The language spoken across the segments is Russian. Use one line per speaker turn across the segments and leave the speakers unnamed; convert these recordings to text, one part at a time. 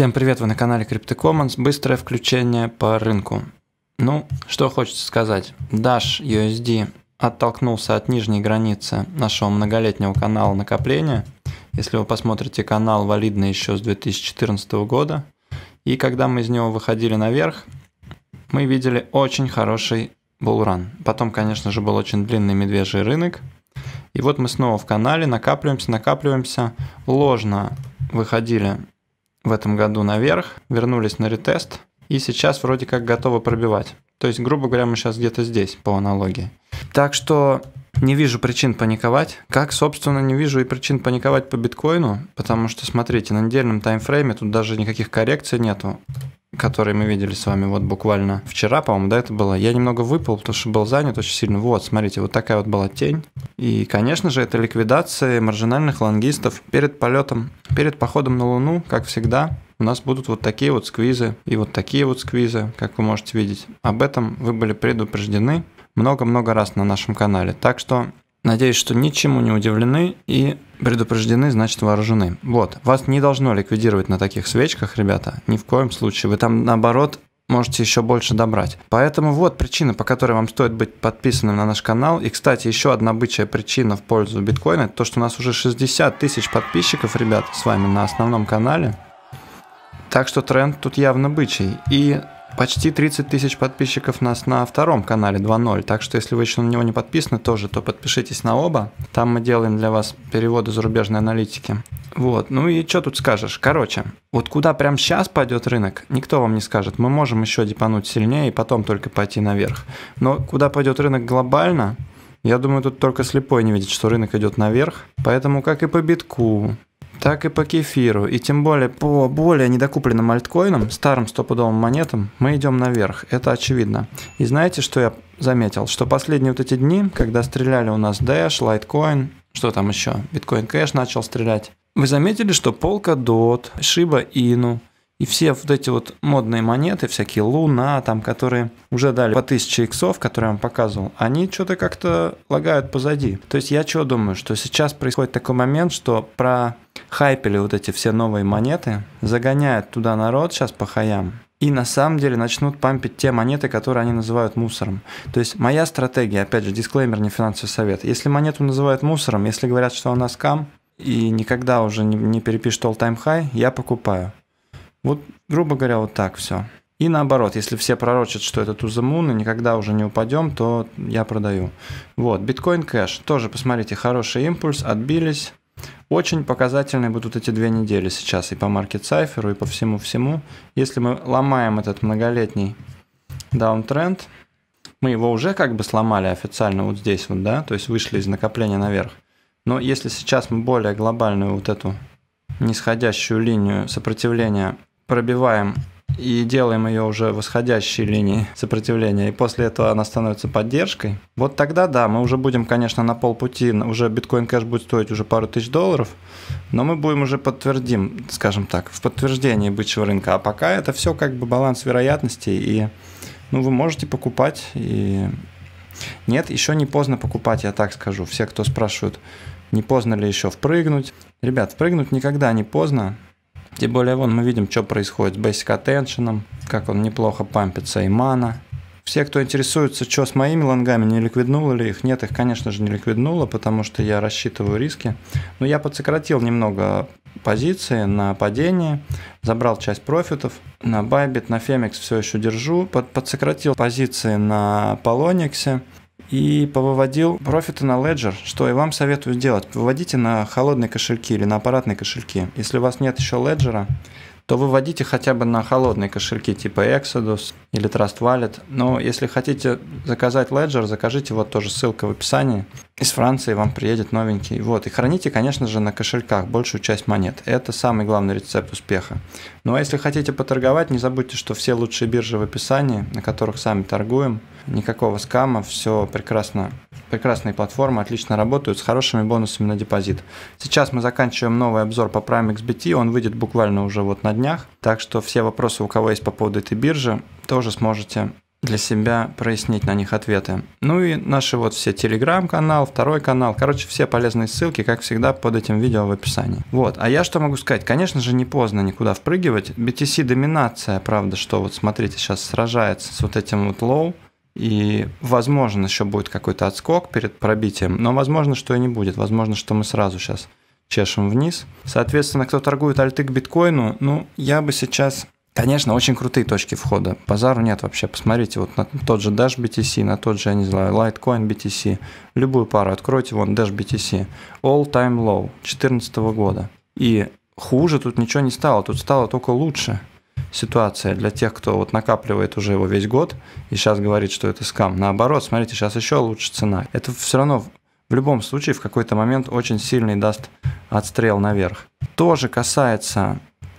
Всем привет, вы на канале Crypto CryptoCommons. Быстрое включение по рынку. Ну, что хочется сказать. Dash USD оттолкнулся от нижней границы нашего многолетнего канала накопления. Если вы посмотрите канал, валидный еще с 2014 года. И когда мы из него выходили наверх, мы видели очень хороший булран. Потом, конечно же, был очень длинный медвежий рынок. И вот мы снова в канале, накапливаемся, накапливаемся. Ложно выходили в этом году наверх, вернулись на ретест и сейчас вроде как готовы пробивать. То есть, грубо говоря, мы сейчас где-то здесь, по аналогии. Так что не вижу причин паниковать. Как, собственно, не вижу и причин паниковать по биткоину, потому что, смотрите, на недельном таймфрейме тут даже никаких коррекций нету которые мы видели с вами вот буквально вчера, по-моему, да, это было. Я немного выпал, потому что был занят очень сильно. Вот, смотрите, вот такая вот была тень. И, конечно же, это ликвидация маржинальных лонгистов перед полетом, перед походом на Луну, как всегда. У нас будут вот такие вот сквизы и вот такие вот сквизы, как вы можете видеть. Об этом вы были предупреждены много-много раз на нашем канале. Так что Надеюсь, что ничему не удивлены и предупреждены, значит вооружены. Вот, вас не должно ликвидировать на таких свечках, ребята, ни в коем случае. Вы там, наоборот, можете еще больше добрать. Поэтому вот причина, по которой вам стоит быть подписанным на наш канал. И, кстати, еще одна бычья причина в пользу биткоина, это то, что у нас уже 60 тысяч подписчиков, ребят, с вами на основном канале. Так что тренд тут явно бычий. И Почти 30 тысяч подписчиков нас на втором канале 2.0, так что если вы еще на него не подписаны тоже, то подпишитесь на оба. Там мы делаем для вас переводы зарубежной аналитики. Вот, ну и что тут скажешь? Короче, вот куда прям сейчас пойдет рынок, никто вам не скажет. Мы можем еще депануть сильнее и потом только пойти наверх. Но куда пойдет рынок глобально, я думаю, тут только слепой не видит, что рынок идет наверх. Поэтому, как и по битку, так и по кефиру. И тем более по более недокупленным альткоинам, старым стопудовым монетам, мы идем наверх. Это очевидно. И знаете, что я заметил? Что последние вот эти дни, когда стреляли у нас Dash, Litecoin, что там еще? Bitcoin Cash начал стрелять. Вы заметили, что Polkadot, Shiba Inu, и все вот эти вот модные монеты, всякие Луна, там, которые уже дали по 1000 иксов, которые я вам показывал, они что-то как-то лагают позади. То есть я что думаю, что сейчас происходит такой момент, что про хайпили вот эти все новые монеты, загоняют туда народ сейчас по хаям, и на самом деле начнут пампить те монеты, которые они называют мусором. То есть моя стратегия, опять же, дисклеймер, не финансовый совет. Если монету называют мусором, если говорят, что она скам, и никогда уже не, не перепишет all-time high, я покупаю. Вот, грубо говоря, вот так все. И наоборот, если все пророчат, что это тузамун и никогда уже не упадем, то я продаю. Вот, биткоин кэш, тоже, посмотрите, хороший импульс, отбились. Очень показательные будут эти две недели сейчас и по маркет-сайферу, и по всему-всему. Если мы ломаем этот многолетний даунтренд, мы его уже как бы сломали официально вот здесь вот, да, то есть вышли из накопления наверх. Но если сейчас мы более глобальную вот эту нисходящую линию сопротивления пробиваем и делаем ее уже восходящей линией сопротивления, и после этого она становится поддержкой, вот тогда да, мы уже будем, конечно, на полпути, уже биткоин кэш будет стоить уже пару тысяч долларов, но мы будем уже подтвердим, скажем так, в подтверждении бычьего рынка, а пока это все как бы баланс вероятностей, и ну, вы можете покупать, и нет, еще не поздно покупать, я так скажу, все, кто спрашивают, не поздно ли еще впрыгнуть. Ребят, впрыгнуть никогда не поздно, тем более, вон мы видим, что происходит с Basic Attention, как он неплохо пампится и мана. Все, кто интересуется, что с моими лонгами, не ликвиднуло ли их, нет, их, конечно же, не ликвиднуло, потому что я рассчитываю риски. Но я подсократил немного позиции на падение, забрал часть профитов. На Bybit, на Femix все еще держу. Под, подсократил позиции на Polonix, и повыводил профиты на Ledger, что я вам советую сделать. Выводите на холодные кошельки или на аппаратные кошельки. Если у вас нет еще Ledger, то выводите хотя бы на холодные кошельки типа Exodus или Trust Wallet. Но если хотите заказать Ledger, закажите, вот тоже ссылка в описании. Из Франции вам приедет новенький. Вот. И храните, конечно же, на кошельках большую часть монет. Это самый главный рецепт успеха. Ну а если хотите поторговать, не забудьте, что все лучшие биржи в описании, на которых сами торгуем – никакого скама, все прекрасно. Прекрасные платформы, отлично работают, с хорошими бонусами на депозит. Сейчас мы заканчиваем новый обзор по Prime XBT, он выйдет буквально уже вот на днях, так что все вопросы, у кого есть по поводу этой биржи, тоже сможете для себя прояснить на них ответы. Ну и наши вот все телеграм-канал, второй канал, короче, все полезные ссылки, как всегда, под этим видео в описании. Вот, а я что могу сказать? Конечно же, не поздно никуда впрыгивать. BTC доминация, правда, что вот смотрите, сейчас сражается с вот этим вот лоу, и, возможно, еще будет какой-то отскок перед пробитием, но возможно, что и не будет. Возможно, что мы сразу сейчас чешем вниз. Соответственно, кто торгует альты к биткоину, ну, я бы сейчас... Конечно, очень крутые точки входа. Базару нет вообще. Посмотрите, вот на тот же Dash BTC, на тот же, я не знаю, Litecoin BTC. Любую пару откройте, вон Dash BTC. All time low 2014 года. И хуже тут ничего не стало, тут стало только лучше ситуация для тех, кто вот накапливает уже его весь год и сейчас говорит, что это скам. Наоборот, смотрите, сейчас еще лучше цена. Это все равно в любом случае в какой-то момент очень сильный даст отстрел наверх. Тоже касается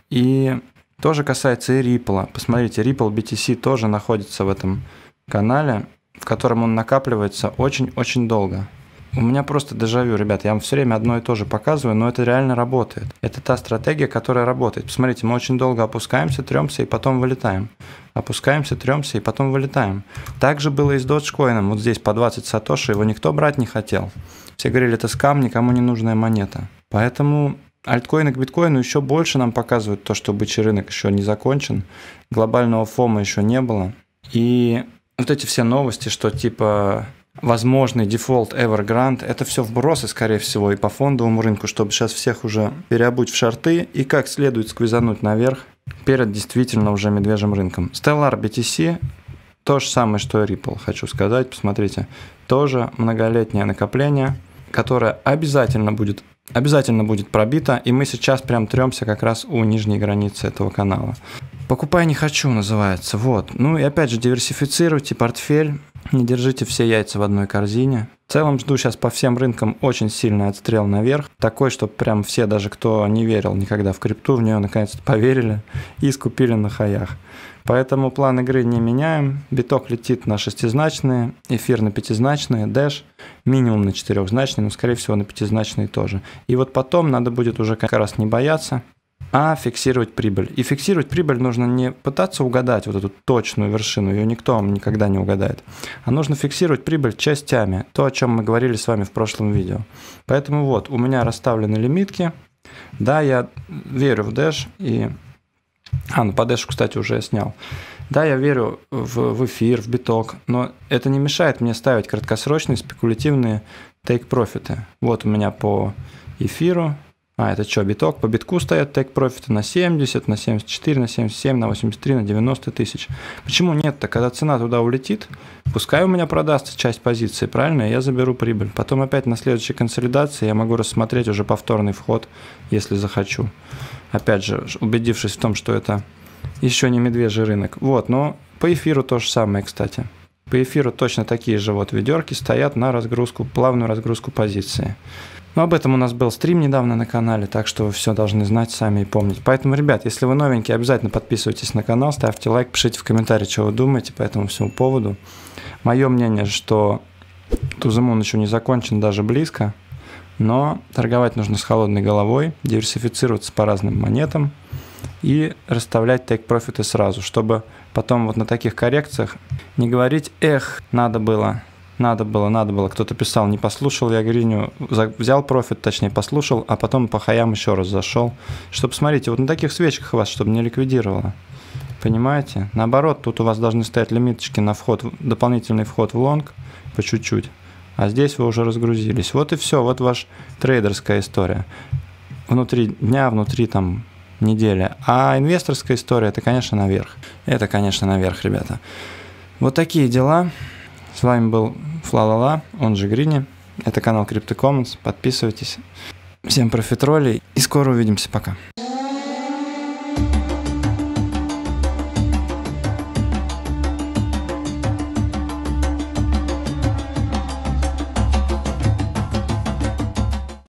и тоже касается и Ripple. Посмотрите, Ripple BTC тоже находится в этом канале, в котором он накапливается очень-очень долго. У меня просто дежавю, ребят, я вам все время одно и то же показываю, но это реально работает. Это та стратегия, которая работает. Посмотрите, мы очень долго опускаемся, тремся и потом вылетаем. Опускаемся, тремся и потом вылетаем. Так же было и с доджкоином. Вот здесь по 20 сатоши его никто брать не хотел. Все говорили, это скам, никому не нужная монета. Поэтому альткоины к биткоину еще больше нам показывают то, что бычий рынок еще не закончен. Глобального фома еще не было. И вот эти все новости, что типа возможный дефолт Evergrande, это все вбросы, скорее всего, и по фондовому рынку, чтобы сейчас всех уже переобуть в шорты и как следует сквизануть наверх перед действительно уже медвежьим рынком. Stellar BTC то же самое, что и Ripple, хочу сказать, посмотрите, тоже многолетнее накопление, которое обязательно будет обязательно будет пробито, и мы сейчас прям тремся как раз у нижней границы этого канала. «Покупай не хочу» называется, вот. Ну и опять же диверсифицируйте портфель, не держите все яйца в одной корзине. В целом жду сейчас по всем рынкам очень сильный отстрел наверх. Такой, что прям все, даже кто не верил никогда в крипту, в нее наконец-то поверили и скупили на хаях. Поэтому план игры не меняем. Биток летит на шестизначные, эфир на пятизначные, дэш минимум на четырехзначные, но скорее всего на пятизначные тоже. И вот потом надо будет уже как раз не бояться а фиксировать прибыль. И фиксировать прибыль нужно не пытаться угадать вот эту точную вершину, ее никто вам никогда не угадает, а нужно фиксировать прибыль частями, то, о чем мы говорили с вами в прошлом видео. Поэтому вот, у меня расставлены лимитки, да, я верю в Dash и... А, ну по Dash, кстати, уже я снял. Да, я верю в, в эфир, в биток, но это не мешает мне ставить краткосрочные спекулятивные тейк-профиты. Вот у меня по эфиру а, это что, биток? По битку стоят тег профиты на 70, на 74, на 77, на 83, на 90 тысяч. Почему нет-то? Когда цена туда улетит, пускай у меня продастся часть позиции, правильно? Я заберу прибыль. Потом опять на следующей консолидации я могу рассмотреть уже повторный вход, если захочу. Опять же, убедившись в том, что это еще не медвежий рынок. Вот, но по эфиру то же самое, кстати. По эфиру точно такие же вот ведерки стоят на разгрузку, плавную разгрузку позиции. Но ну, об этом у нас был стрим недавно на канале, так что вы все должны знать сами и помнить. Поэтому, ребят, если вы новенькие, обязательно подписывайтесь на канал, ставьте лайк, пишите в комментарии, что вы думаете по этому всему поводу. Мое мнение, что Тузамун еще не закончен даже близко, но торговать нужно с холодной головой, диверсифицироваться по разным монетам и расставлять тейк-профиты сразу, чтобы потом вот на таких коррекциях не говорить «эх, надо было», надо было, надо было. Кто-то писал, не послушал я Гриню, взял профит, точнее, послушал, а потом по хаям еще раз зашел, чтобы, смотрите, вот на таких свечках вас, чтобы не ликвидировало. Понимаете? Наоборот, тут у вас должны стоять лимиточки на вход, дополнительный вход в лонг по чуть-чуть. А здесь вы уже разгрузились. Вот и все, вот ваша трейдерская история. Внутри дня, внутри там недели. А инвесторская история, это, конечно, наверх. Это, конечно, наверх, ребята. Вот такие дела. С вами был Флалала, он же Грини. Это канал Crypto Commons. Подписывайтесь. Всем профитролей и скоро увидимся. Пока.